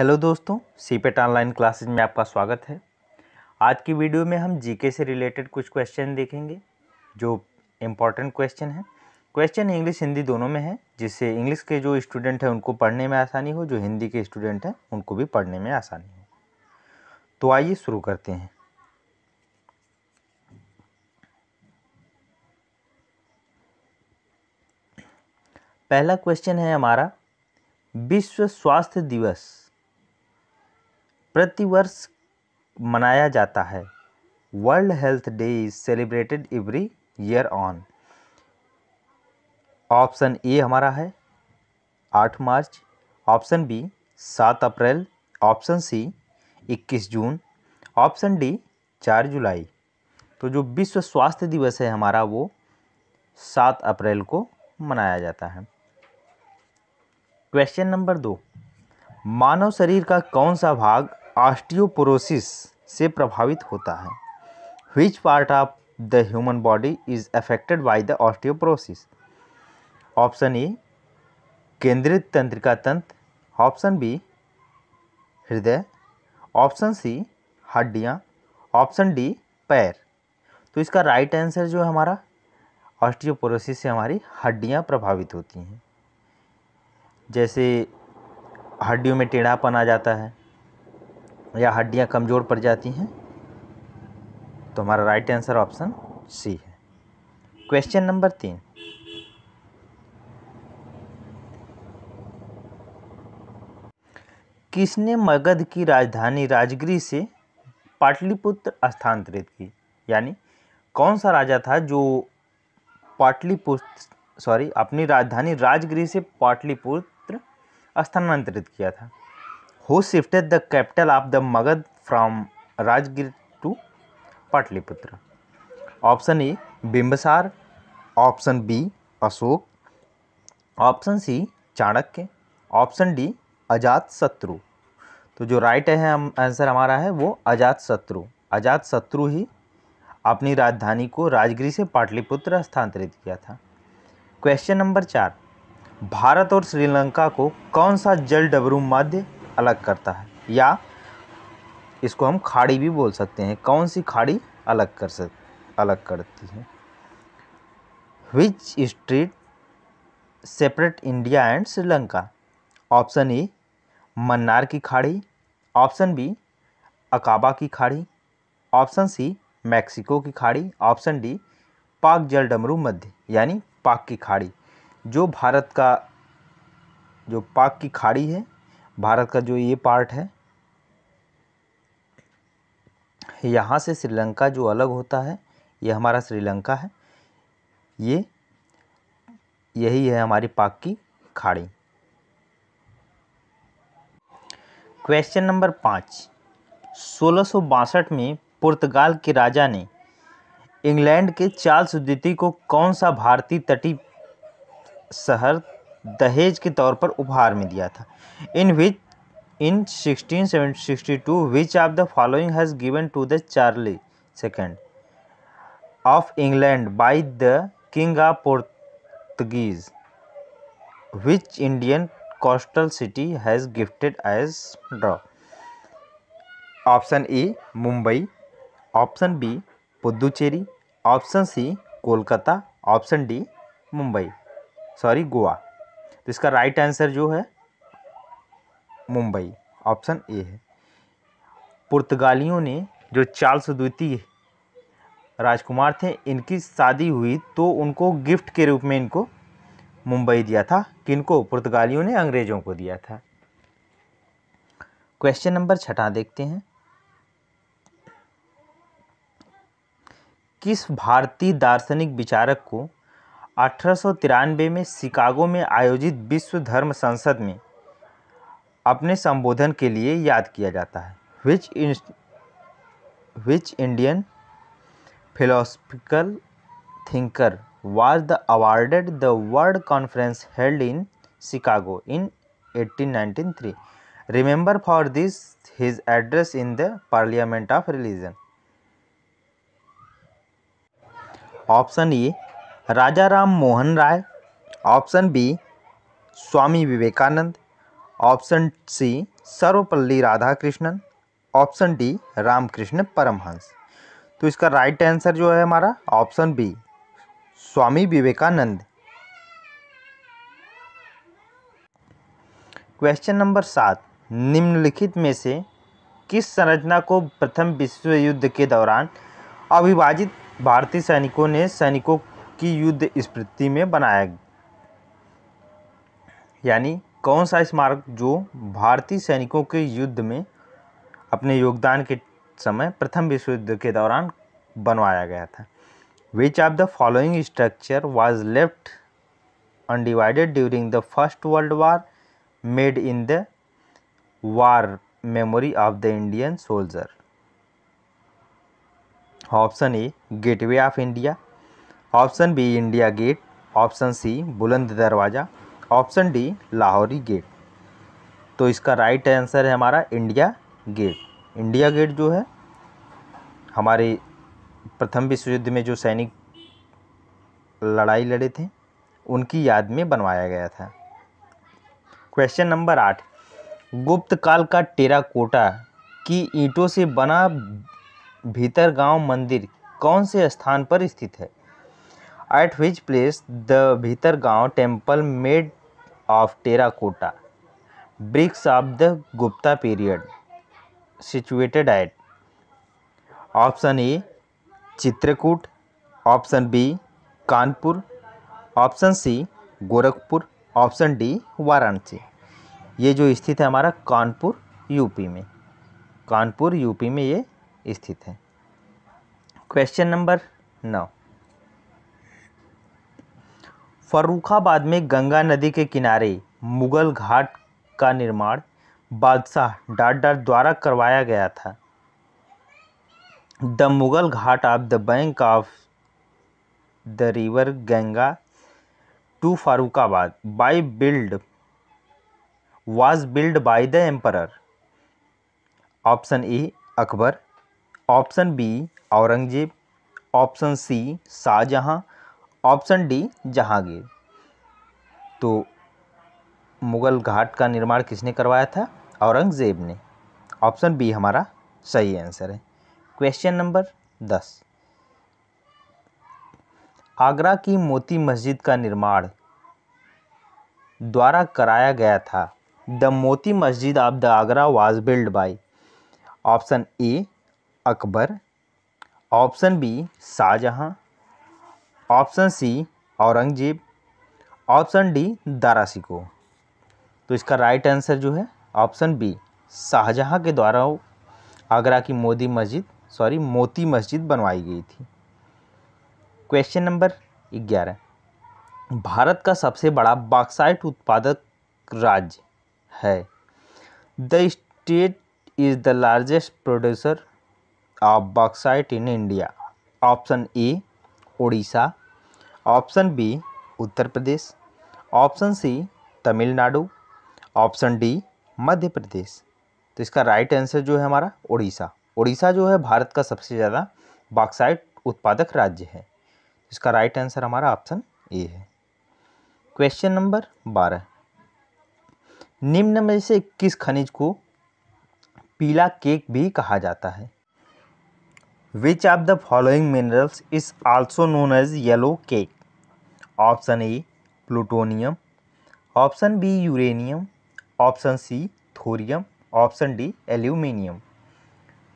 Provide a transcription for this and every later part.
Hello दोस्तों CIPET online classes में आपका स्वागत है आज की वीडियो में हम जीके से रिलेटेड कुछ क्वेश्चन देखेंगे जो इम्पॉर्टेंट क्वेश्चन है क्वेश्चन इंग्लिश हिंदी दोनों में है जिससे इंग्लिश के जो स्टूडेंट हैं उनको पढ़ने में आसानी हो जो हिंदी के स्टूडेंट हैं उनको भी पढ़ने में आसानी हो तो आइए शुरू करते हैं पहला क्वेश्चन है हमारा विश्व स्वास्थ्य दिवस प्रतिवर्ष मनाया जाता है world health day is celebrated every year on option A हमारा है आठ मार्च ऑप्शन बी सात अप्रैल ऑप्शन सी इक्कीस जून ऑप्शन डी चार जुलाई तो जो विश्व स्वास्थ्य दिवस है हमारा वो सात अप्रैल को मनाया जाता है क्वेश्चन नंबर दो मानव शरीर का कौन सा भाग ऑस्टियोपोरोसिस से प्रभावित होता है which part of the human body is affected by the osteoporosis option A केंद्रित तंत्रिका तंत्र ऑप्शन बी हृदय ऑप्शन सी हड्डियाँ ऑप्शन डी पैर तो इसका राइट आंसर जो है हमारा ऑस्टियोपोरोसिस से हमारी हड्डियाँ प्रभावित होती हैं जैसे हड्डियों में टेढ़ापन आ जाता है या हड्डियाँ कमज़ोर पड़ जाती हैं तो हमारा राइट आंसर ऑप्शन सी है क्वेश्चन नंबर तीन किसने मगध की राजधानी राजगिरी से पाटलिपुत्र स्थानांतरित की यानी कौन सा राजा था जो पाटलिपुत्र सॉरी अपनी राजधानी राजगिरी से पाटलिपुत्र स्थानांतरित किया था who shifted the capital of the Magad from Rajgir to Patliputra? Option A Bimbisar, option B Ashok, option C Chanakya option D Ajatashatru तो जो राइट है हम आंसर हमारा है वो अजात शत्रु अजात शत्रु ही अपनी राजधानी को राजगिरी से पाटलिपुत्र स्थानांतरित किया था क्वेश्चन नंबर चार भारत और श्रीलंका को कौन सा जल डबरू मध्य अलग करता है या इसको हम खाड़ी भी बोल सकते हैं कौन सी खाड़ी अलग कर सक अलग करती है which strait separate India and Sri Lanka option A Mannar की खाड़ी ऑप्शन बी अकाबा की खाड़ी ऑप्शन सी मैक्सिको की खाड़ी ऑप्शन डी पाक जल डमरू मध्य यानी पाक की खाड़ी जो भारत का जो पाक की खाड़ी है भारत का जो ये पार्ट है यहाँ से श्रीलंका जो अलग होता है ये हमारा श्रीलंका है ये यही है हमारी पाक की खाड़ी क्वेश्चन नंबर पाँच सोलह में पुर्तगाल के राजा ने इंग्लैंड के चार्ल्स द्वितीय को कौन सा भारतीय तटीय शहर दहेज के तौर पर उपहार में दिया था in which in sixteen seven sixty two which of the following has given to the Charlie second of England by the king of Portuguese which Indian coastal city has gifted as dowry option A Mumbai option B Puducherry option C Kolkata option D Mumbai sorry Goa तो इसका right answer जो है Mumbai option A है पुर्तगालियों ने जो Charles द्वितीय राजकुमार थे इनकी शादी हुई तो उनको गिफ्ट के रूप में इनको मुंबई दिया था किनको पुर्तगालियों ने अंग्रेज़ों को दिया था क्वेश्चन नंबर छठा देखते हैं किस भारतीय दार्शनिक विचारक को 1893 में शिकागो में आयोजित विश्व धर्म संसद में अपने संबोधन के लिए याद किया जाता है which which Indian philosophical thinker was the awarded the world conference held in Chicago in 1893 remember for this his address in the parliament of religion option E Raja Ram Mohan Roy option B Swami Vivekananda option C Sarvepalli Radhakrishnan option D Ramakrishna Paramahamsa तो इसका right answer जो है हमारा option B Swami Vivekananda question number सात निम्नलिखित में से किस संरचना को प्रथम विश्व युद्ध के दौरान अविभाजित भारतीय सैनिकों ने सैनिकों की युद्ध स्मृति में बनाया यानी कौन सा स्मारक जो भारतीय सैनिकों के युद्ध में अपने योगदान के समय प्रथम विश्व युद्ध के दौरान बनवाया गया था which of the following structure was left undivided during the first world war made in the war memory of the Indian soldier option A Gateway of India option B India Gate option C Buland Darwaza option D Lahori gate तो इसका right answer है हमारा India gate India gate जो है हमारे प्रथम विश्व युद्ध में जो सैनिक लड़ाई लड़े थे उनकी याद में बनवाया गया था क्वेश्चन नंबर आठ गुप्त काल का टेरा कोटा की ईंटों से बना भीतर गांव मंदिर कौन से स्थान पर स्थित है eight which place the Bhitargaon temple made of terracotta bricks of the Gupta period situated at option A Chitrakoot option B Kanpur option C Gorakhpur option D Varanasi ये जो स्थित है हमारा कानपुर यूपी में कानपुर यूपी में ये स्थित है क्वेश्चन नंबर नौ फ़र्रुखाबाद में गंगा नदी के किनारे मुगल घाट का निर्माण बादशाह डाडा द्वारा करवाया गया था the Mughal ghat of the bank of the river Ganga to Farrukhabad by build was build by the emperor option A Akbar option B Aurangzeb option C Shah Jahan option D Jahangir तो मुग़ल घाट का निर्माण किसने करवाया था औरंगज़ेब ने ऑप्शन बी हमारा सही आंसर है क्वेश्चन नंबर दस आगरा की मोती मस्जिद का निर्माण द्वारा कराया गया था the Moti Masjid of the Agra was build by option A Akbar option B Shah Jahan option C Aurangzeb option D Dara Shikoh तो इसका राइट आंसर जो है ऑप्शन बी शाहजहाँ के द्वारा आगरा की मोदी मस्जिद सॉरी मोती मस्जिद बनवाई गई थी क्वेश्चन नंबर ग्यारह भारत का सबसे बड़ा बाक्साइट उत्पादक राज्य है the state is the largest producer of bauxite in India option A Orissa option B Uttar Pradesh option C Tamil Nadu option D Madhya Pradesh तो इसका राइट आंसर जो है हमारा उड़ीसा उड़ीसा जो है भारत का सबसे ज़्यादा बाक्साइट उत्पादक राज्य है तो इसका राइट आंसर हमारा ऑप्शन ए है क्वेश्चन नंबर बारह निम्न में से किस खनिज को पीला केक भी कहा जाता है which of the following minerals is also known as yellow cake option A plutonium option B uranium option C thorium option D aluminium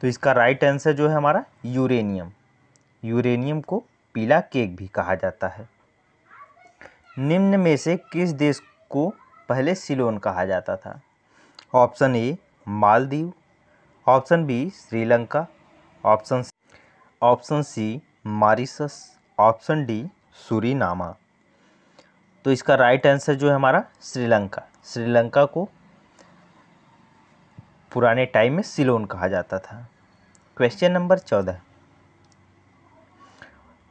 तो इसका राइट आंसर जो है हमारा यूरेनियम यूरेनियम को पीला केक भी कहा जाता है निम्न में से किस देश को पहले सिलोन कहा जाता था option A Maldives option B Sri Lanka option option C Mauritius option D Suriname तो इसका राइट आंसर जो है हमारा श्रीलंका श्रीलंका को पुराने टाइम में सिलोन कहा जाता था क्वेश्चन नंबर चौदह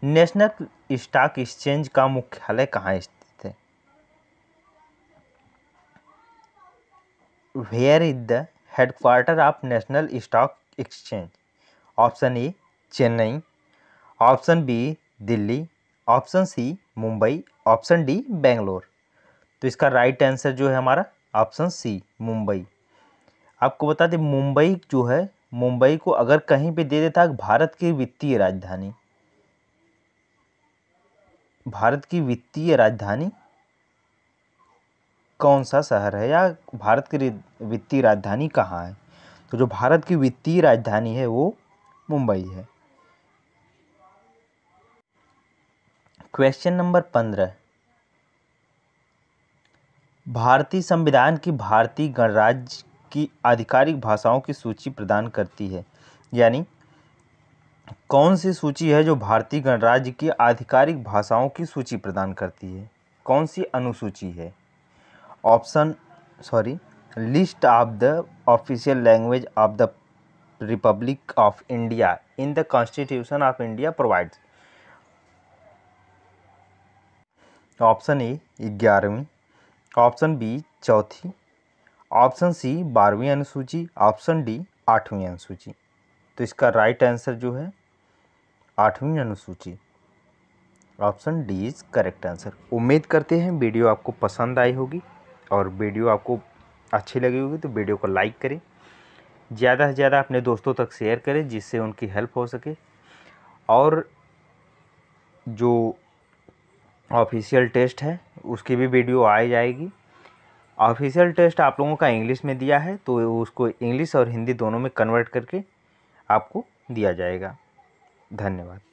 नेशनल स्टॉक एक्सचेंज का मुख्यालय कहाँ स्थित है where is the headquarter of National Stock Exchange option A Chennai option B Delhi option C Mumbai option D Bangalore तो इसका राइट आंसर जो है हमारा ऑप्शन सी मुंबई आपको बता दें मुंबई जो है मुंबई को अगर कहीं पे दे देता भारत की वित्तीय राजधानी भारत की वित्तीय राजधानी कौन सा शहर है या भारत की वित्तीय राजधानी कहाँ है तो जो भारत की वित्तीय राजधानी है वो मुंबई है क्वेश्चन नंबर पंद्रह भारतीय संविधान की भारतीय गणराज्य की आधिकारिक भाषाओं की सूची प्रदान करती है यानी कौन सी सूची है जो भारतीय गणराज्य की आधिकारिक भाषाओं की सूची प्रदान करती है कौन सी अनुसूची है option sorry list of the official language of the Republic of India in the Constitution of India provides option A ग्यारहवीं ऑप्शन बी चौथी ऑप्शन सी बारहवीं अनुसूची ऑप्शन डी आठवीं अनुसूची तो इसका राइट आंसर जो है आठवीं अनुसूची option D is correct answer उम्मीद करते हैं वीडियो आपको पसंद आई होगी और वीडियो आपको अच्छी लगी होगी तो वीडियो को लाइक करें ज़्यादा से ज़्यादा अपने दोस्तों तक शेयर करें जिससे उनकी हेल्प हो सके और जो ऑफिशियल टेस्ट है उसकी भी वीडियो आ जाएगी ऑफिशियल टेस्ट आप लोगों का इंग्लिश में दिया है तो उसको इंग्लिश और हिंदी दोनों में कन्वर्ट करके आपको दिया जाएगा धन्यवाद